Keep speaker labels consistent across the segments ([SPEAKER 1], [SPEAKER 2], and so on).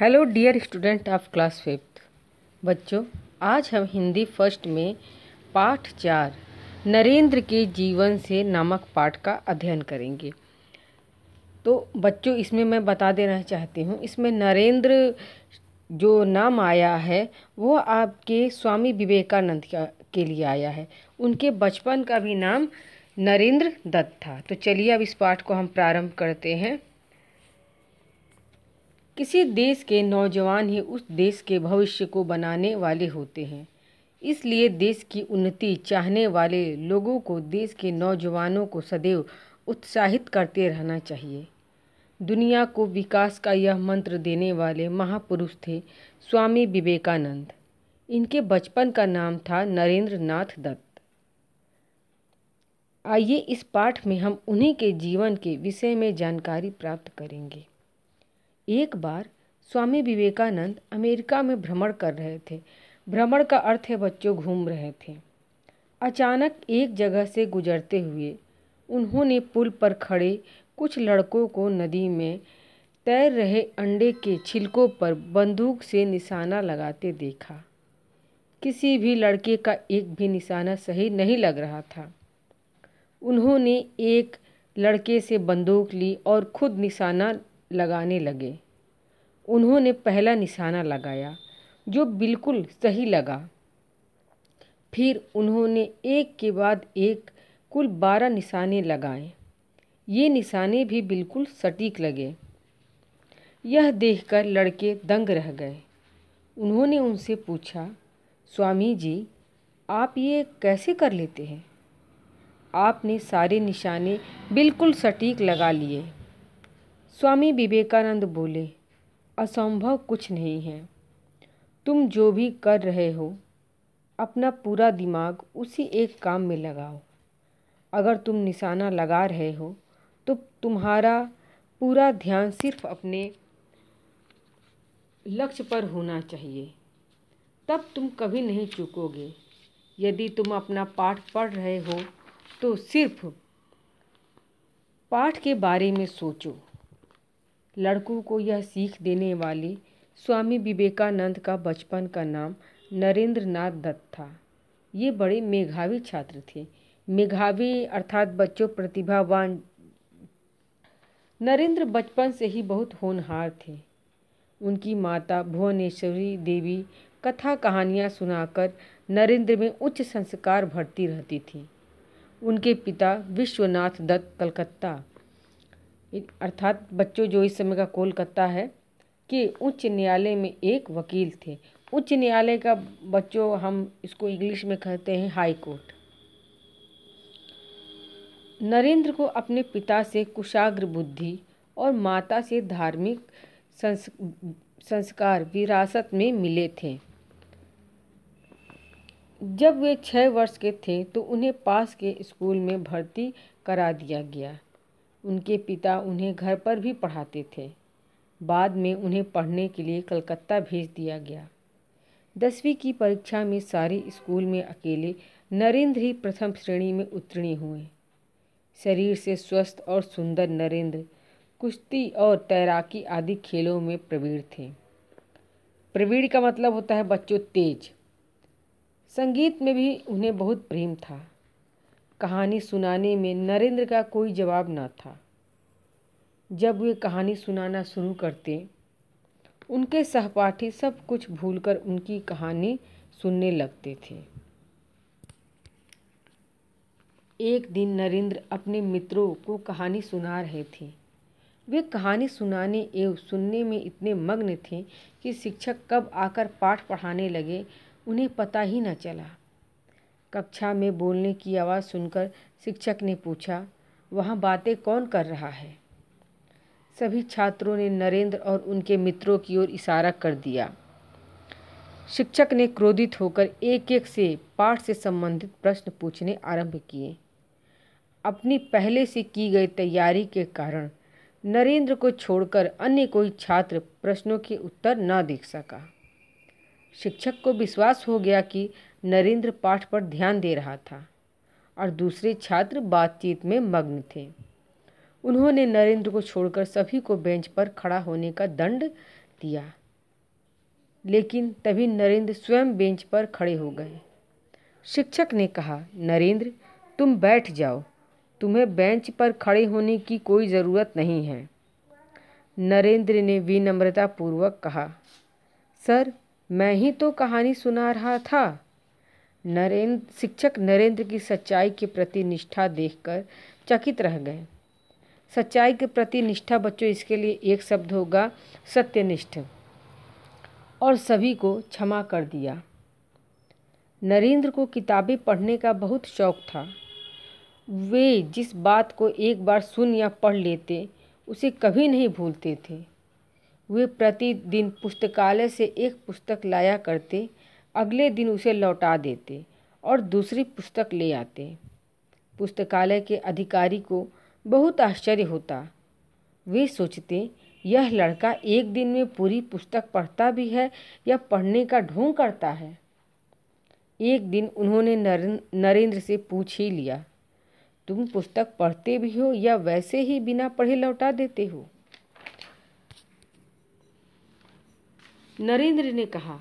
[SPEAKER 1] hello dear student of class fifth बच्चों आज हम हिंदी फर्स्ट में पाठ चार नरेंद्र के जीवन से नामक पाठ का अध्ययन करेंगे तो बच्चों इसमें मैं बता देना चाहती हूँ इसमें नरेंद्र जो नाम आया है वो आपके स्वामी विवेकानंद के लिए आया है उनके बचपन का भी नाम नरेंद्र दत्त था तो चलिए अब इस पाठ को हम प्रारंभ करते हैं किसी देश के नौजवान ही उस देश के भविष्य को बनाने वाले होते हैं इसलिए देश की उन्नति चाहने वाले लोगों को देश के नौजवानों को सदैव उत्साहित करते रहना चाहिए दुनिया को विकास का यह मंत्र देने वाले महापुरुष थे स्वामी विवेकानंद इनके बचपन का नाम था नरेंद्र नाथ दत्त आइए इस पाठ में हम उन्हीं के जीवन के विषय में जानकारी प्राप्त करेंगे एक बार स्वामी विवेकानंद अमेरिका में भ्रमण कर रहे थे भ्रमण का अर्थ है बच्चों घूम रहे थे अचानक एक जगह से गुजरते हुए उन्होंने पुल पर खड़े कुछ लड़कों को नदी में तैर रहे अंडे के छिलकों पर बंदूक से निशाना लगाते देखा किसी भी लड़के का एक भी निशाना सही नहीं लग रहा था उन्होंने एक लड़के से बंदूक ली और खुद निशाना लगाने लगे उन्होंने पहला निशाना लगाया जो बिल्कुल सही लगा फिर उन्होंने एक के बाद एक कुल बारह निशाने लगाए ये निशाने भी बिल्कुल सटीक लगे यह देखकर लड़के दंग रह गए उन्होंने उनसे पूछा स्वामी जी आप ये कैसे कर लेते हैं आपने सारे निशाने बिल्कुल सटीक लगा लिए स्वामी विवेकानंद बोले असंभव कुछ नहीं है तुम जो भी कर रहे हो अपना पूरा दिमाग उसी एक काम में लगाओ अगर तुम निशाना लगा रहे हो तो तुम्हारा पूरा ध्यान सिर्फ अपने लक्ष्य पर होना चाहिए तब तुम कभी नहीं चूकोगे यदि तुम अपना पाठ पढ़ रहे हो तो सिर्फ पाठ के बारे में सोचो लड़कों को यह सीख देने वाले स्वामी विवेकानंद का बचपन का नाम नरेंद्र नाथ दत्त था ये बड़े मेघावी छात्र थे मेघावी अर्थात बच्चों प्रतिभावान नरेंद्र बचपन से ही बहुत होनहार थे उनकी माता भुवनेश्वरी देवी कथा कहानियाँ सुनाकर नरेंद्र में उच्च संस्कार भरती रहती थी उनके पिता विश्वनाथ दत्त कलकत्ता अर्थात बच्चों जो इस समय का कोलकाता है कि उच्च न्यायालय में एक वकील थे उच्च न्यायालय का बच्चों हम इसको इंग्लिश में कहते हैं हाई कोर्ट नरेंद्र को अपने पिता से कुशाग्र बुद्धि और माता से धार्मिक संस संस्कार विरासत में मिले थे जब वे छः वर्ष के थे तो उन्हें पास के स्कूल में भर्ती करा दिया गया उनके पिता उन्हें घर पर भी पढ़ाते थे बाद में उन्हें पढ़ने के लिए कलकत्ता भेज दिया गया दसवीं की परीक्षा में सारे स्कूल में अकेले नरेंद्र ही प्रथम श्रेणी में उत्तीर्ण हुए शरीर से स्वस्थ और सुंदर नरेंद्र कुश्ती और तैराकी आदि खेलों में प्रवीण थे प्रवीण का मतलब होता है बच्चों तेज संगीत में भी उन्हें बहुत प्रेम था कहानी सुनाने में नरेंद्र का कोई जवाब न था जब वे कहानी सुनाना शुरू करते उनके सहपाठी सब कुछ भूलकर उनकी कहानी सुनने लगते थे एक दिन नरेंद्र अपने मित्रों को कहानी सुना रहे थे वे कहानी सुनाने एवं सुनने में इतने मग्न थे कि शिक्षक कब आकर पाठ पढ़ाने लगे उन्हें पता ही न चला कक्षा में बोलने की आवाज़ सुनकर शिक्षक ने पूछा वहाँ बातें कौन कर रहा है सभी छात्रों ने नरेंद्र और उनके मित्रों की ओर इशारा कर दिया शिक्षक ने क्रोधित होकर एक एक से पाठ से संबंधित प्रश्न पूछने आरंभ किए अपनी पहले से की गई तैयारी के कारण नरेंद्र को छोड़कर अन्य कोई छात्र प्रश्नों के उत्तर न देख सका शिक्षक को विश्वास हो गया कि नरेंद्र पाठ पर ध्यान दे रहा था और दूसरे छात्र बातचीत में मग्न थे उन्होंने नरेंद्र को छोड़कर सभी को बेंच पर खड़ा होने का दंड दिया लेकिन तभी नरेंद्र स्वयं बेंच पर खड़े हो गए शिक्षक ने कहा नरेंद्र तुम बैठ जाओ तुम्हें बेंच पर खड़े होने की कोई ज़रूरत नहीं है नरेंद्र ने विनम्रतापूर्वक कहा सर मैं ही तो कहानी सुना रहा था नरेंद्र शिक्षक नरेंद्र की सच्चाई के प्रति निष्ठा देखकर चकित रह गए सच्चाई के प्रति निष्ठा बच्चों इसके लिए एक शब्द होगा सत्यनिष्ठ और सभी को क्षमा कर दिया नरेंद्र को किताबें पढ़ने का बहुत शौक था वे जिस बात को एक बार सुन या पढ़ लेते उसे कभी नहीं भूलते थे वे प्रतिदिन पुस्तकालय से एक पुस्तक लाया करते अगले दिन उसे लौटा देते और दूसरी पुस्तक ले आते पुस्तकालय के अधिकारी को बहुत आश्चर्य होता वे सोचते यह लड़का एक दिन में पूरी पुस्तक पढ़ता भी है या पढ़ने का ढोंग करता है एक दिन उन्होंने नरेंद्र से पूछ ही लिया तुम पुस्तक पढ़ते भी हो या वैसे ही बिना पढ़े लौटा देते हो नरेंद्र ने कहा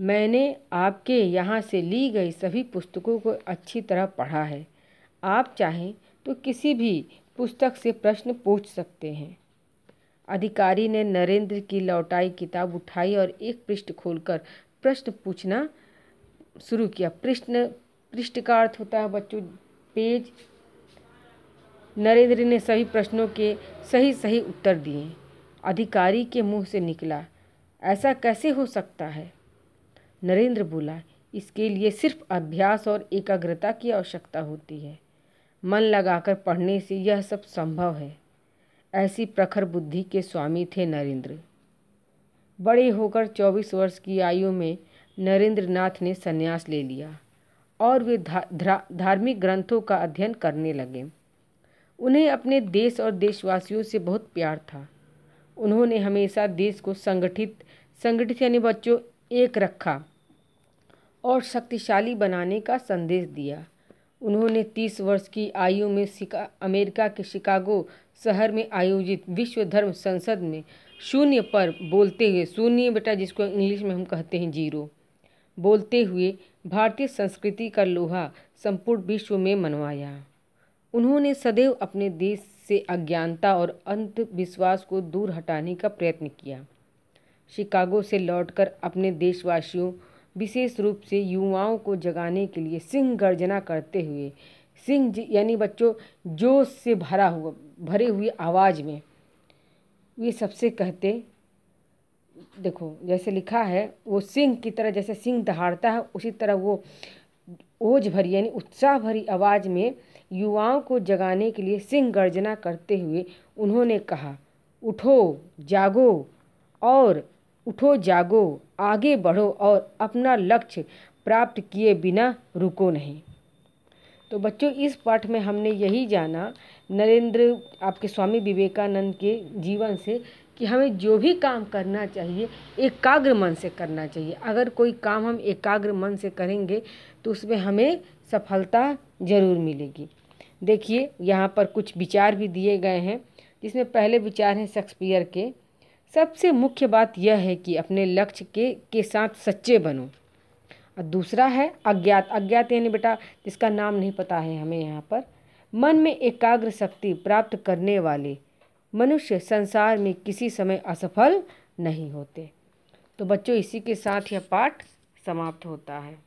[SPEAKER 1] मैंने आपके यहाँ से ली गई सभी पुस्तकों को अच्छी तरह पढ़ा है आप चाहें तो किसी भी पुस्तक से प्रश्न पूछ सकते हैं अधिकारी ने नरेंद्र की लौटाई किताब उठाई और एक पृष्ठ खोलकर प्रश्न पूछना शुरू किया प्रश्न पृष्ठ का अर्थ होता है बच्चों पेज नरेंद्र ने सभी प्रश्नों के सही सही उत्तर दिए अधिकारी के मुंह से निकला ऐसा कैसे हो सकता है नरेंद्र बोला इसके लिए सिर्फ अभ्यास और एकाग्रता की आवश्यकता होती है मन लगाकर पढ़ने से यह सब संभव है ऐसी प्रखर बुद्धि के स्वामी थे नरेंद्र बड़े होकर चौबीस वर्ष की आयु में नरेंद्र नाथ ने संन्यास ले लिया और वे धा धार्मिक ग्रंथों का अध्ययन करने लगे उन्हें अपने देश और देशवासियों से बहुत प्यार था उन्होंने हमेशा देश को संगठित संगठित यानी बच्चों एक रखा और शक्तिशाली बनाने का संदेश दिया उन्होंने तीस वर्ष की आयु में शिका अमेरिका के शिकागो शहर में आयोजित विश्व धर्म संसद में शून्य पर बोलते हुए शून्य बेटा जिसको इंग्लिश में हम कहते हैं जीरो बोलते हुए भारतीय संस्कृति का लोहा संपूर्ण विश्व में मनवाया उन्होंने सदैव अपने देश से अज्ञानता और अंधविश्वास को दूर हटाने का प्रयत्न किया शिकागो से लौटकर अपने देशवासियों विशेष रूप से युवाओं को जगाने के लिए सिंह गर्जना करते हुए सिंह यानी बच्चों जोश से भरा हुआ भरे हुए आवाज़ में वे सबसे कहते देखो जैसे लिखा है वो सिंह की तरह जैसे सिंह दहाड़ता है उसी तरह वो ओज भरी यानी उत्साह भरी आवाज़ में युवाओं को जगाने के लिए सिंह गर्जना करते हुए उन्होंने कहा उठो जागो और उठो जागो आगे बढ़ो और अपना लक्ष्य प्राप्त किए बिना रुको नहीं तो बच्चों इस पाठ में हमने यही जाना नरेंद्र आपके स्वामी विवेकानंद के जीवन से कि हमें जो भी काम करना चाहिए एकाग्र मन से करना चाहिए अगर कोई काम हम एकाग्र मन से करेंगे तो उसमें हमें सफलता ज़रूर मिलेगी देखिए यहाँ पर कुछ विचार भी दिए गए हैं जिसमें पहले विचार हैं शेक्सपियर के सबसे मुख्य बात यह है कि अपने लक्ष्य के के साथ सच्चे बनो और दूसरा है अज्ञात अज्ञात यानी बेटा जिसका नाम नहीं पता है हमें यहाँ पर मन में एकाग्र शक्ति प्राप्त करने वाले मनुष्य संसार में किसी समय असफल नहीं होते तो बच्चों इसी के साथ यह पाठ समाप्त होता है